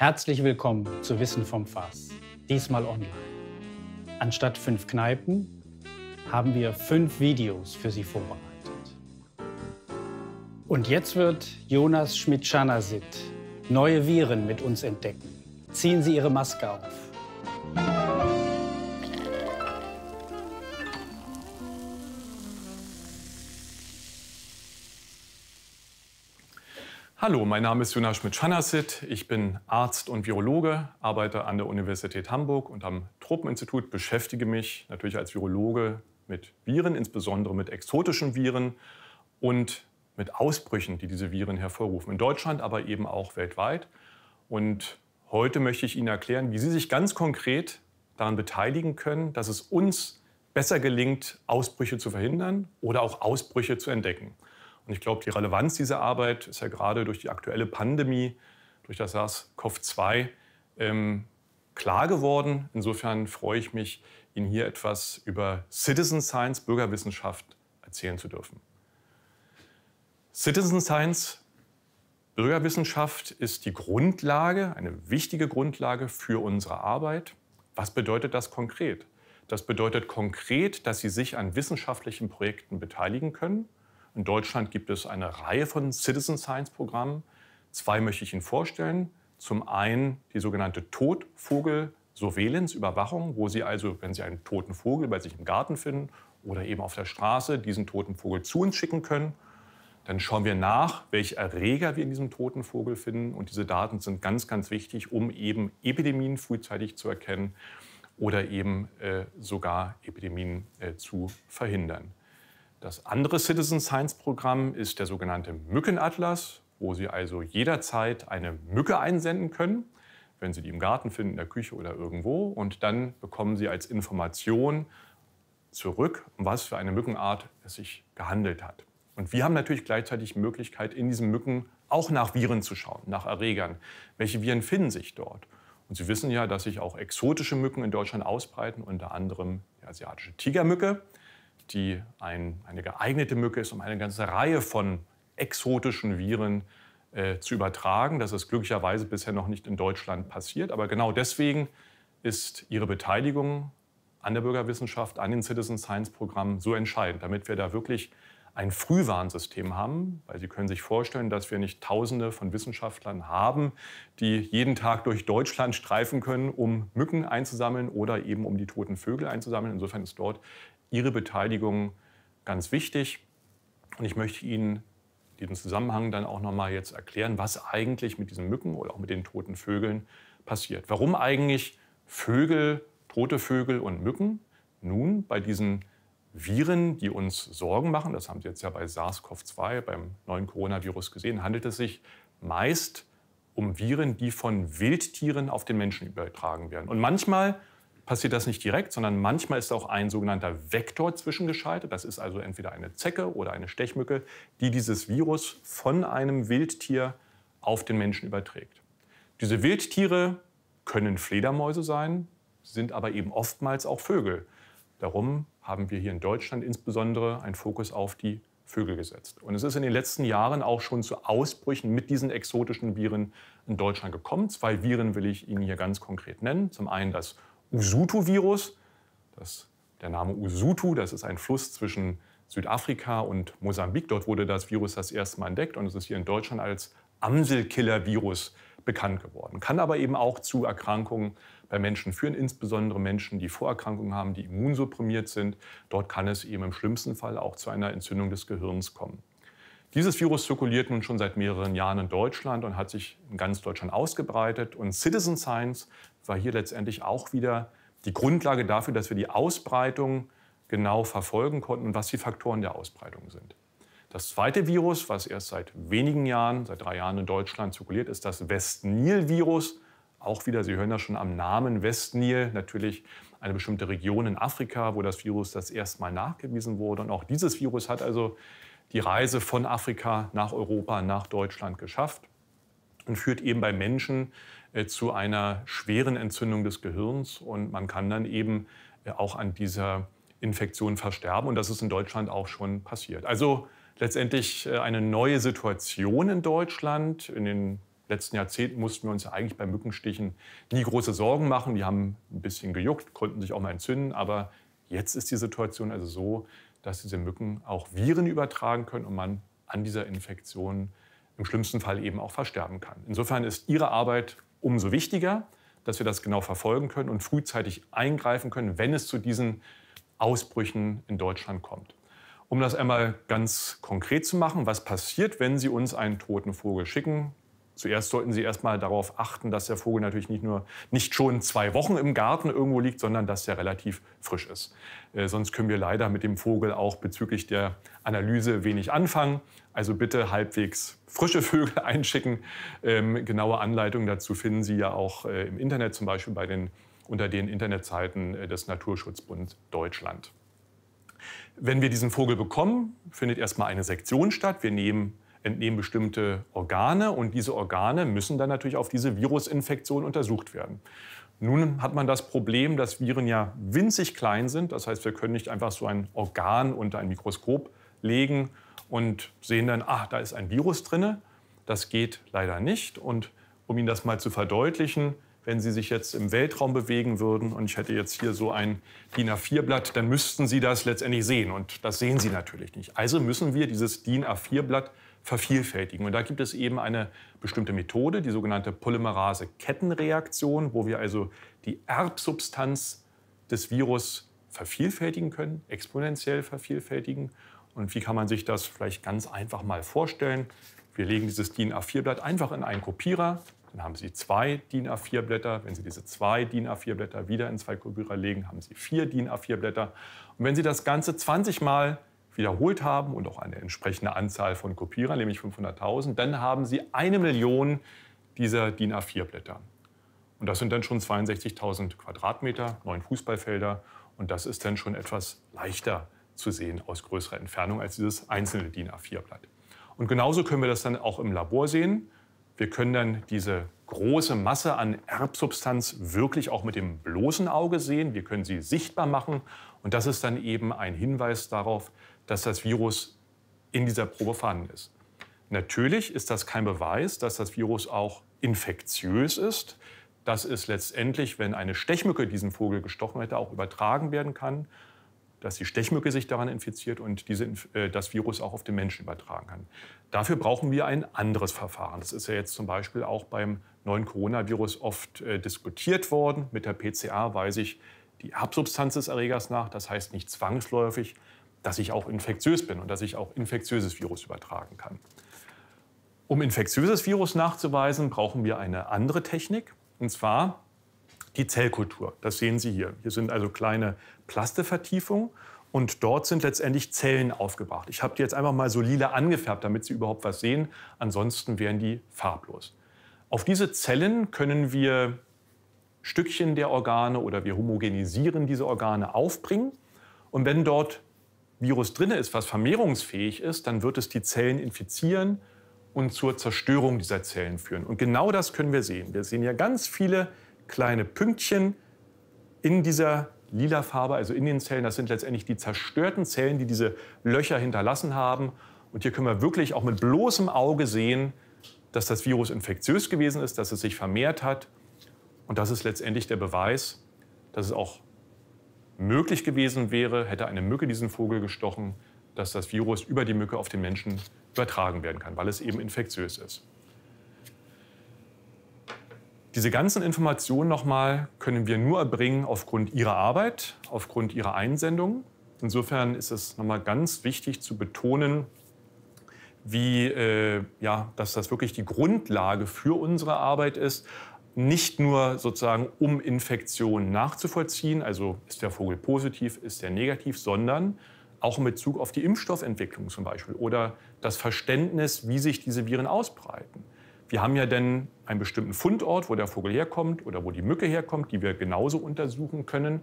Herzlich willkommen zu Wissen vom Fass, diesmal online. Anstatt fünf Kneipen haben wir fünf Videos für Sie vorbereitet. Und jetzt wird Jonas Schmidt-Schanasit neue Viren mit uns entdecken. Ziehen Sie Ihre Maske auf. Hallo, mein Name ist Jonas Schmidt-Schanasit. Ich bin Arzt und Virologe, arbeite an der Universität Hamburg und am Tropeninstitut, beschäftige mich natürlich als Virologe mit Viren, insbesondere mit exotischen Viren und mit Ausbrüchen, die diese Viren hervorrufen. In Deutschland, aber eben auch weltweit. Und heute möchte ich Ihnen erklären, wie Sie sich ganz konkret daran beteiligen können, dass es uns besser gelingt, Ausbrüche zu verhindern oder auch Ausbrüche zu entdecken. Und ich glaube, die Relevanz dieser Arbeit ist ja gerade durch die aktuelle Pandemie, durch das SARS-CoV-2 ähm, klar geworden. Insofern freue ich mich, Ihnen hier etwas über Citizen Science, Bürgerwissenschaft, erzählen zu dürfen. Citizen Science, Bürgerwissenschaft ist die Grundlage, eine wichtige Grundlage für unsere Arbeit. Was bedeutet das konkret? Das bedeutet konkret, dass Sie sich an wissenschaftlichen Projekten beteiligen können in Deutschland gibt es eine Reihe von Citizen Science Programmen. Zwei möchte ich Ihnen vorstellen. Zum einen die sogenannte Totvogel-Surveillance, Überwachung, wo Sie also, wenn Sie einen toten Vogel bei sich im Garten finden oder eben auf der Straße, diesen toten Vogel zu uns schicken können. Dann schauen wir nach, welche Erreger wir in diesem toten Vogel finden. Und diese Daten sind ganz, ganz wichtig, um eben Epidemien frühzeitig zu erkennen oder eben äh, sogar Epidemien äh, zu verhindern. Das andere Citizen Science Programm ist der sogenannte Mückenatlas, wo Sie also jederzeit eine Mücke einsenden können, wenn Sie die im Garten finden, in der Küche oder irgendwo. Und dann bekommen Sie als Information zurück, um was für eine Mückenart es sich gehandelt hat. Und wir haben natürlich gleichzeitig die Möglichkeit, in diesen Mücken auch nach Viren zu schauen, nach Erregern. Welche Viren finden sich dort? Und Sie wissen ja, dass sich auch exotische Mücken in Deutschland ausbreiten, unter anderem die asiatische Tigermücke die ein, eine geeignete Mücke ist, um eine ganze Reihe von exotischen Viren äh, zu übertragen. Das ist glücklicherweise bisher noch nicht in Deutschland passiert. Aber genau deswegen ist Ihre Beteiligung an der Bürgerwissenschaft, an den Citizen Science Programmen so entscheidend, damit wir da wirklich ein Frühwarnsystem haben, weil Sie können sich vorstellen, dass wir nicht Tausende von Wissenschaftlern haben, die jeden Tag durch Deutschland streifen können, um Mücken einzusammeln oder eben um die toten Vögel einzusammeln. Insofern ist dort Ihre Beteiligung ganz wichtig. Und ich möchte Ihnen in diesem Zusammenhang dann auch nochmal jetzt erklären, was eigentlich mit diesen Mücken oder auch mit den toten Vögeln passiert. Warum eigentlich Vögel, tote Vögel und Mücken? Nun, bei diesen Viren, die uns Sorgen machen, das haben Sie jetzt ja bei SARS-CoV-2, beim neuen Coronavirus gesehen, handelt es sich meist um Viren, die von Wildtieren auf den Menschen übertragen werden. Und manchmal passiert das nicht direkt, sondern manchmal ist auch ein sogenannter Vektor zwischengeschaltet. Das ist also entweder eine Zecke oder eine Stechmücke, die dieses Virus von einem Wildtier auf den Menschen überträgt. Diese Wildtiere können Fledermäuse sein, sind aber eben oftmals auch Vögel. Darum haben wir hier in Deutschland insbesondere einen Fokus auf die Vögel gesetzt. Und es ist in den letzten Jahren auch schon zu Ausbrüchen mit diesen exotischen Viren in Deutschland gekommen. Zwei Viren will ich Ihnen hier ganz konkret nennen. Zum einen das Usutu-Virus. Der Name Usutu, das ist ein Fluss zwischen Südafrika und Mosambik. Dort wurde das Virus das erste Mal entdeckt und es ist hier in Deutschland als Amselkiller-Virus bekannt geworden. Kann aber eben auch zu Erkrankungen bei Menschen führen, insbesondere Menschen, die Vorerkrankungen haben, die immunsupprimiert sind. Dort kann es eben im schlimmsten Fall auch zu einer Entzündung des Gehirns kommen. Dieses Virus zirkuliert nun schon seit mehreren Jahren in Deutschland und hat sich in ganz Deutschland ausgebreitet. Und Citizen Science war hier letztendlich auch wieder die Grundlage dafür, dass wir die Ausbreitung genau verfolgen konnten und was die Faktoren der Ausbreitung sind. Das zweite Virus, was erst seit wenigen Jahren, seit drei Jahren in Deutschland zirkuliert, ist das west nil virus Auch wieder, Sie hören das schon am Namen West-Nil, natürlich eine bestimmte Region in Afrika, wo das Virus das erste Mal nachgewiesen wurde. Und auch dieses Virus hat also die Reise von Afrika nach Europa, nach Deutschland geschafft und führt eben bei Menschen äh, zu einer schweren Entzündung des Gehirns und man kann dann eben äh, auch an dieser Infektion versterben und das ist in Deutschland auch schon passiert. Also letztendlich äh, eine neue Situation in Deutschland. In den letzten Jahrzehnten mussten wir uns ja eigentlich bei Mückenstichen nie große Sorgen machen. Die haben ein bisschen gejuckt, konnten sich auch mal entzünden, aber jetzt ist die Situation also so, dass diese Mücken auch Viren übertragen können und man an dieser Infektion im schlimmsten Fall eben auch versterben kann. Insofern ist Ihre Arbeit umso wichtiger, dass wir das genau verfolgen können und frühzeitig eingreifen können, wenn es zu diesen Ausbrüchen in Deutschland kommt. Um das einmal ganz konkret zu machen, was passiert, wenn Sie uns einen toten Vogel schicken? Zuerst sollten Sie erstmal darauf achten, dass der Vogel natürlich nicht nur nicht schon zwei Wochen im Garten irgendwo liegt, sondern dass er relativ frisch ist. Äh, sonst können wir leider mit dem Vogel auch bezüglich der Analyse wenig anfangen. Also bitte halbwegs frische Vögel einschicken. Ähm, genaue Anleitungen dazu finden Sie ja auch äh, im Internet, zum Beispiel bei den, unter den Internetseiten äh, des Naturschutzbund Deutschland. Wenn wir diesen Vogel bekommen, findet erstmal eine Sektion statt. Wir nehmen entnehmen bestimmte Organe und diese Organe müssen dann natürlich auf diese Virusinfektion untersucht werden. Nun hat man das Problem, dass Viren ja winzig klein sind. Das heißt, wir können nicht einfach so ein Organ unter ein Mikroskop legen und sehen dann, ach, da ist ein Virus drin. Das geht leider nicht. Und um Ihnen das mal zu verdeutlichen, wenn Sie sich jetzt im Weltraum bewegen würden und ich hätte jetzt hier so ein DIN A4-Blatt, dann müssten Sie das letztendlich sehen. Und das sehen Sie natürlich nicht. Also müssen wir dieses DIN A4-Blatt vervielfältigen. Und da gibt es eben eine bestimmte Methode, die sogenannte Polymerase-Kettenreaktion, wo wir also die Erbsubstanz des Virus vervielfältigen können, exponentiell vervielfältigen. Und wie kann man sich das vielleicht ganz einfach mal vorstellen? Wir legen dieses DIN A4-Blatt einfach in einen Kopierer, dann haben Sie zwei DIN A4-Blätter. Wenn Sie diese zwei DIN A4-Blätter wieder in zwei Kopierer legen, haben Sie vier DIN A4-Blätter. Und wenn Sie das Ganze 20 Mal wiederholt haben und auch eine entsprechende Anzahl von Kopierern, nämlich 500.000, dann haben Sie eine Million dieser DIN A4-Blätter. Und das sind dann schon 62.000 Quadratmeter, neun Fußballfelder. Und das ist dann schon etwas leichter zu sehen aus größerer Entfernung als dieses einzelne DIN A4-Blatt. Und genauso können wir das dann auch im Labor sehen. Wir können dann diese große Masse an Erbsubstanz wirklich auch mit dem bloßen Auge sehen. Wir können sie sichtbar machen. Und das ist dann eben ein Hinweis darauf, dass das Virus in dieser Probe vorhanden ist. Natürlich ist das kein Beweis, dass das Virus auch infektiös ist, dass es letztendlich, wenn eine Stechmücke diesen Vogel gestochen hätte, auch übertragen werden kann, dass die Stechmücke sich daran infiziert und diese, äh, das Virus auch auf den Menschen übertragen kann. Dafür brauchen wir ein anderes Verfahren. Das ist ja jetzt zum Beispiel auch beim neuen Coronavirus oft äh, diskutiert worden. Mit der PCR weise ich die Erbsubstanz des Erregers nach, das heißt nicht zwangsläufig, dass ich auch infektiös bin und dass ich auch infektiöses Virus übertragen kann. Um infektiöses Virus nachzuweisen, brauchen wir eine andere Technik, und zwar die Zellkultur. Das sehen Sie hier. Hier sind also kleine Plastevertiefungen und dort sind letztendlich Zellen aufgebracht. Ich habe die jetzt einfach mal so lila angefärbt, damit Sie überhaupt was sehen. Ansonsten wären die farblos. Auf diese Zellen können wir Stückchen der Organe oder wir homogenisieren diese Organe aufbringen. Und wenn dort Virus drin ist, was vermehrungsfähig ist, dann wird es die Zellen infizieren und zur Zerstörung dieser Zellen führen. Und genau das können wir sehen. Wir sehen ja ganz viele kleine Pünktchen in dieser lila Farbe, also in den Zellen. Das sind letztendlich die zerstörten Zellen, die diese Löcher hinterlassen haben. Und hier können wir wirklich auch mit bloßem Auge sehen, dass das Virus infektiös gewesen ist, dass es sich vermehrt hat. Und das ist letztendlich der Beweis, dass es auch möglich gewesen wäre, hätte eine Mücke diesen Vogel gestochen, dass das Virus über die Mücke auf den Menschen übertragen werden kann, weil es eben infektiös ist. Diese ganzen Informationen nochmal können wir nur erbringen aufgrund Ihrer Arbeit, aufgrund Ihrer Einsendung. Insofern ist es nochmal ganz wichtig zu betonen, wie, äh, ja, dass das wirklich die Grundlage für unsere Arbeit ist nicht nur sozusagen, um Infektionen nachzuvollziehen, also ist der Vogel positiv, ist er negativ, sondern auch in Bezug auf die Impfstoffentwicklung zum Beispiel oder das Verständnis, wie sich diese Viren ausbreiten. Wir haben ja dann einen bestimmten Fundort, wo der Vogel herkommt oder wo die Mücke herkommt, die wir genauso untersuchen können.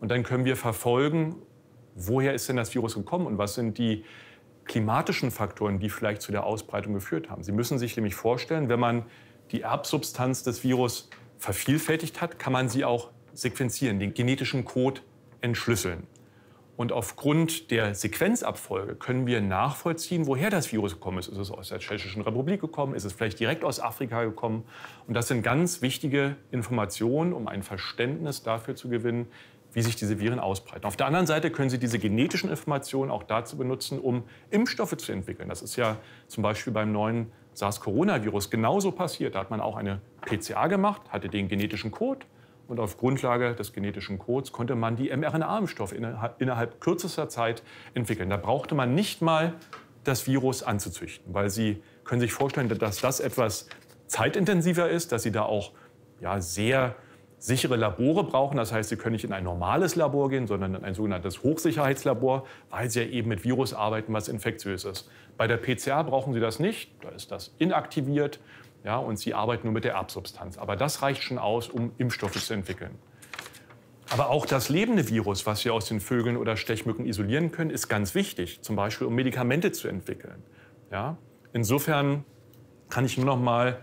Und dann können wir verfolgen, woher ist denn das Virus gekommen und was sind die klimatischen Faktoren, die vielleicht zu der Ausbreitung geführt haben. Sie müssen sich nämlich vorstellen, wenn man die Erbsubstanz des Virus vervielfältigt hat, kann man sie auch sequenzieren, den genetischen Code entschlüsseln. Und aufgrund der Sequenzabfolge können wir nachvollziehen, woher das Virus gekommen ist. Ist es aus der Tschechischen Republik gekommen? Ist es vielleicht direkt aus Afrika gekommen? Und das sind ganz wichtige Informationen, um ein Verständnis dafür zu gewinnen, wie sich diese Viren ausbreiten. Auf der anderen Seite können Sie diese genetischen Informationen auch dazu benutzen, um Impfstoffe zu entwickeln. Das ist ja zum Beispiel beim neuen SARS-Coronavirus genauso passiert. Da hat man auch eine PCA gemacht, hatte den genetischen Code und auf Grundlage des genetischen Codes konnte man die mRNA-Impfstoffe innerhalb kürzester Zeit entwickeln. Da brauchte man nicht mal das Virus anzuzüchten, weil Sie können sich vorstellen, dass das etwas zeitintensiver ist, dass Sie da auch ja, sehr sichere Labore brauchen. Das heißt, sie können nicht in ein normales Labor gehen, sondern in ein sogenanntes Hochsicherheitslabor, weil sie ja eben mit Virus arbeiten, was infektiös ist. Bei der PCR brauchen sie das nicht, da ist das inaktiviert ja, und sie arbeiten nur mit der Erbsubstanz. Aber das reicht schon aus, um Impfstoffe zu entwickeln. Aber auch das lebende Virus, was wir aus den Vögeln oder Stechmücken isolieren können, ist ganz wichtig, zum Beispiel um Medikamente zu entwickeln. Ja? Insofern kann ich nur noch mal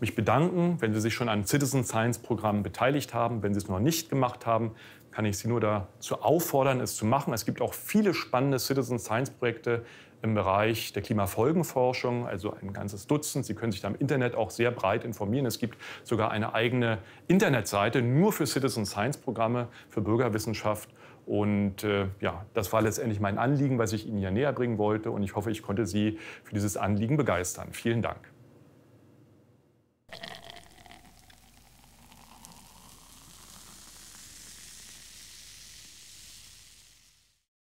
mich bedanken, wenn Sie sich schon an Citizen Science Programmen beteiligt haben. Wenn Sie es noch nicht gemacht haben, kann ich Sie nur dazu auffordern, es zu machen. Es gibt auch viele spannende Citizen Science Projekte im Bereich der Klimafolgenforschung, also ein ganzes Dutzend. Sie können sich da im Internet auch sehr breit informieren. Es gibt sogar eine eigene Internetseite nur für Citizen Science Programme, für Bürgerwissenschaft. Und äh, ja, das war letztendlich mein Anliegen, was ich Ihnen hier näher bringen wollte. Und ich hoffe, ich konnte Sie für dieses Anliegen begeistern. Vielen Dank.